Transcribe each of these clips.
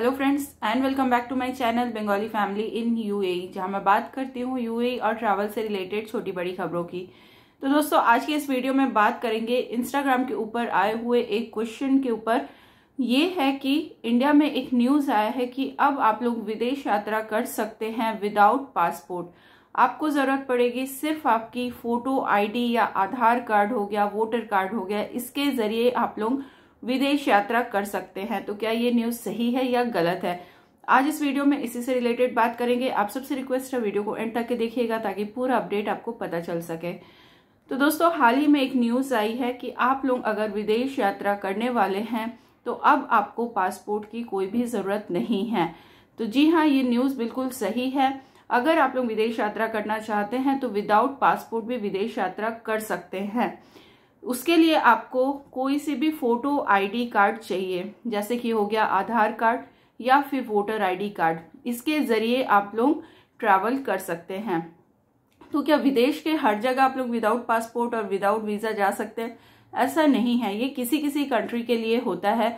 hello friends and welcome back to my channel Bengali family in UAE जहां मैं बात करती हूँ यूएई e और ट्रैवल से रिलेटेड छोटी बड़ी खबरों की तो दोस्तों आज की इस वीडियो में बात करेंगे इंस्टाग्राम के ऊपर आए हुए एक क्वेश्चन के ऊपर ये है कि इंडिया में एक न्यूज़ आया है कि अब आप लोग विदेश यात्रा कर सकते हैं विदाउट पासपोर्ट आपको ज़रूरत पड़ेगी सिर्फ आपकी फ़ोटो आईडी या आधार कार्ड हो गया वोटर कार्ड हो गया इसके ज़रिए आप लोग विदेश यात्रा कर सकते हैं तो क्या ये न्यूज सही है या गलत है आज इस वीडियो में इसी से रिलेटेड बात करेंगे आप सबसे रिक्वेस्ट है वीडियो को एंड तक के देखिएगा ताकि पूरा अपडेट आपको पता चल सके तो दोस्तों हाल ही में एक न्यूज आई है कि आप लोग अगर विदेश यात्रा करने वाले हैं तो अब आपको पासपोर्ट की कोई भी जरूरत नहीं है तो जी हाँ ये न्यूज बिल्कुल सही है अगर आप लोग विदेश यात्रा करना चाहते हैं तो विदाउट पासपोर्ट भी विदेश यात्रा कर सकते हैं उसके लिए आपको कोई सी भी फोटो आईडी कार्ड चाहिए जैसे कि हो गया आधार कार्ड या फिर वोटर आईडी कार्ड इसके ज़रिए आप लोग ट्रैवल कर सकते हैं तो क्या विदेश के हर जगह आप लोग विदाउट पासपोर्ट और विदाउट वीज़ा जा सकते हैं ऐसा नहीं है ये किसी किसी कंट्री के लिए होता है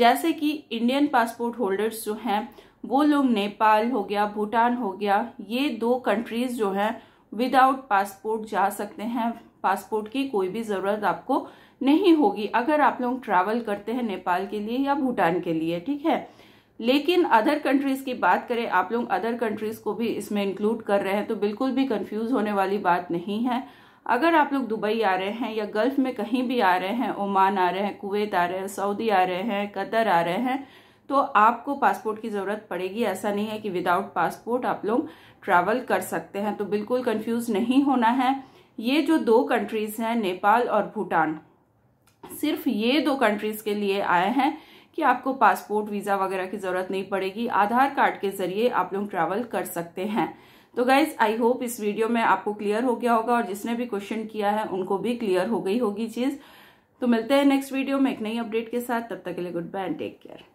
जैसे कि इंडियन पासपोर्ट होल्डर्स जो हैं वो लोग नेपाल हो गया भूटान हो गया ये दो कंट्रीज़ जो हैं विदाउट पासपोर्ट जा सकते हैं पासपोर्ट की कोई भी ज़रूरत आपको नहीं होगी अगर आप लोग ट्रैवल करते हैं नेपाल के लिए या भूटान के लिए ठीक है लेकिन अदर कंट्रीज की बात करें आप लोग अदर कंट्रीज को भी इसमें इंक्लूड कर रहे हैं तो बिल्कुल भी कंफ्यूज होने वाली बात नहीं है अगर आप लोग दुबई आ रहे हैं या गल्फ में कहीं भी आ रहे हैं ओमान आ रहे हैं कुवैत आ रहे हैं सऊदी आ रहे हैं कतर आ रहे हैं तो आपको पासपोर्ट की ज़रूरत पड़ेगी ऐसा नहीं है कि विदाउट पासपोर्ट आप लोग ट्रैवल कर सकते हैं तो बिल्कुल कंफ्यूज नहीं होना है ये जो दो कंट्रीज़ हैं नेपाल और भूटान सिर्फ ये दो कंट्रीज़ के लिए आए हैं कि आपको पासपोर्ट वीज़ा वगैरह की ज़रूरत नहीं पड़ेगी आधार कार्ड के ज़रिए आप लोग ट्रैवल कर सकते हैं तो गाइज आई होप इस वीडियो में आपको क्लियर हो गया होगा और जिसने भी क्वेश्चन किया है उनको भी क्लियर हो गई होगी चीज़ तो मिलते हैं नेक्स्ट वीडियो में एक नई अपडेट के साथ तब तक के लिए good bye and take care